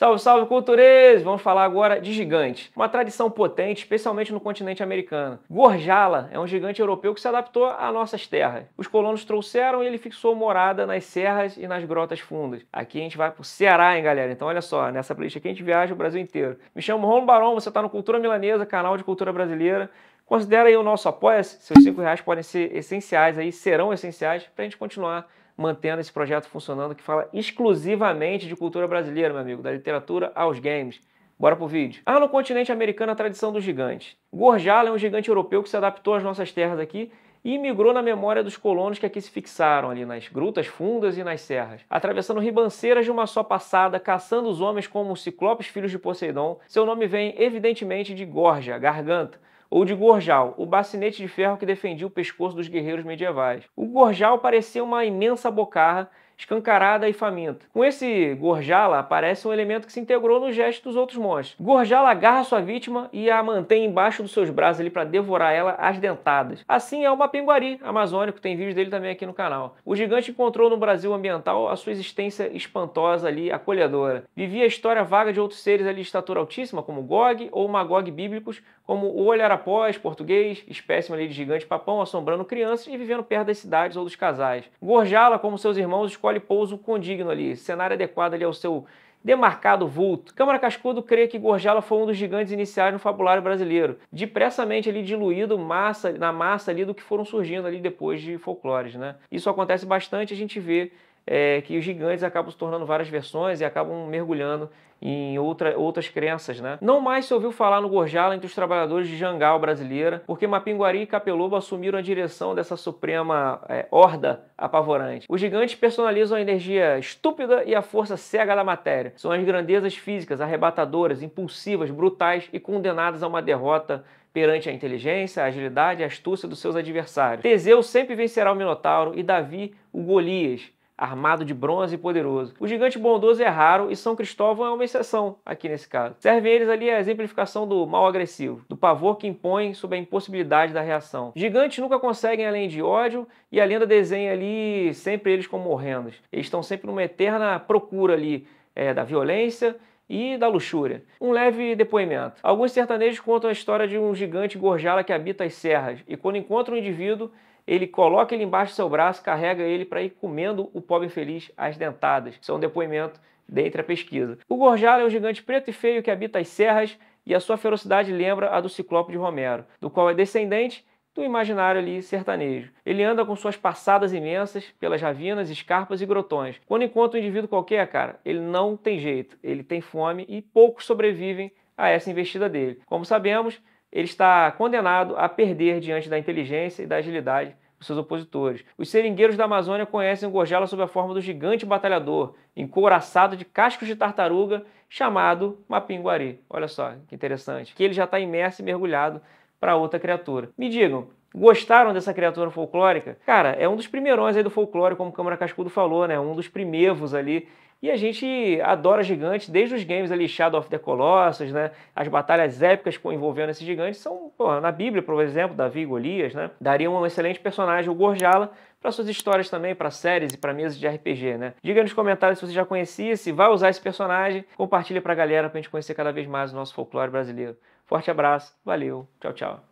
Salve, salve, cultures! Vamos falar agora de gigante. Uma tradição potente, especialmente no continente americano. Gorjala é um gigante europeu que se adaptou às nossas terras. Os colonos trouxeram e ele fixou morada nas serras e nas grotas fundas. Aqui a gente vai pro Ceará, hein, galera? Então olha só, nessa playlist aqui a gente viaja o Brasil inteiro. Me chamo Ron Barão, você está no Cultura Milanesa, canal de cultura brasileira. Considera aí o nosso apoia-se, seus cinco reais podem ser essenciais aí, serão essenciais para a gente continuar mantendo esse projeto funcionando que fala exclusivamente de cultura brasileira, meu amigo, da literatura aos games. Bora pro vídeo. Ah, no continente americano, a tradição do gigante. Gorjala é um gigante europeu que se adaptou às nossas terras aqui e migrou na memória dos colonos que aqui se fixaram, ali nas grutas fundas e nas serras. Atravessando ribanceiras de uma só passada, caçando os homens como os ciclopes filhos de Poseidon, seu nome vem, evidentemente, de gorja, garganta, ou de gorjal, o bacinete de ferro que defendia o pescoço dos guerreiros medievais. O gorjal parecia uma imensa bocarra escancarada e faminta. Com esse Gorjala, aparece um elemento que se integrou no gesto dos outros monstros. Gorjala agarra sua vítima e a mantém embaixo dos seus braços ali para devorar ela às dentadas. Assim é o Mapinguari amazônico, tem vídeo dele também aqui no canal. O gigante encontrou no Brasil ambiental a sua existência espantosa ali, acolhedora. Vivia a história vaga de outros seres ali de estatura altíssima, como Gog ou Magog bíblicos, como o Olharapós, português, espécime ali de gigante papão, assombrando crianças e vivendo perto das cidades ou dos casais. Gorjala, como seus irmãos, escolhe escolhe pouso condigno ali, cenário adequado ali ao seu demarcado vulto. Câmara Cascudo crê que Gorjala foi um dos gigantes iniciais no fabulário brasileiro, depressamente ali diluído massa, na massa ali do que foram surgindo ali depois de folclores, né? Isso acontece bastante, a gente vê é, que os gigantes acabam se tornando várias versões e acabam mergulhando em outra, outras crenças, né? Não mais se ouviu falar no Gorjala entre os trabalhadores de Jangal brasileira, porque Mapinguari e Capelobo assumiram a direção dessa suprema é, horda apavorante. Os gigantes personalizam a energia estúpida e a força cega da matéria. São as grandezas físicas, arrebatadoras, impulsivas, brutais e condenadas a uma derrota perante a inteligência, a agilidade e a astúcia dos seus adversários. Teseu sempre vencerá o Minotauro e Davi o Golias armado de bronze e poderoso. O gigante bondoso é raro e São Cristóvão é uma exceção aqui nesse caso. Servem eles ali a exemplificação do mal agressivo, do pavor que impõe sob a impossibilidade da reação. Gigantes nunca conseguem além de ódio e a lenda desenha ali sempre eles como morrendos. Eles estão sempre numa eterna procura ali é, da violência e da luxúria. Um leve depoimento. Alguns sertanejos contam a história de um gigante gorjala que habita as serras e quando encontra um indivíduo, ele coloca ele embaixo do seu braço, carrega ele para ir comendo o pobre feliz às dentadas. Isso é um depoimento dentre a pesquisa. O gorjala é um gigante preto e feio que habita as serras e a sua ferocidade lembra a do ciclope de Romero, do qual é descendente do imaginário ali sertanejo. Ele anda com suas passadas imensas pelas ravinas, escarpas e grotões. Quando encontra um indivíduo qualquer, cara, ele não tem jeito, ele tem fome e poucos sobrevivem a essa investida dele. Como sabemos, ele está condenado a perder diante da inteligência e da agilidade dos seus opositores. Os seringueiros da Amazônia conhecem o Gorgela sob a forma do gigante batalhador, encouraçado de cascos de tartaruga, chamado Mapinguari. Olha só que interessante, que ele já está imerso e mergulhado para outra criatura. Me digam, Gostaram dessa criatura folclórica? Cara, é um dos primeirões aí do folclore, como o Câmara Cascudo falou, né? Um dos primeiros ali. E a gente adora gigantes, desde os games ali, Shadow of the Colossus, né? As batalhas épicas envolvendo esses gigantes são, na Bíblia, por exemplo, Davi e Golias, né? Daria um excelente personagem, o Gorjala, para suas histórias também, para séries e para mesas de RPG, né? Diga nos comentários se você já conhecia, se vai usar esse personagem, compartilha para a galera para a gente conhecer cada vez mais o nosso folclore brasileiro. Forte abraço, valeu, tchau, tchau.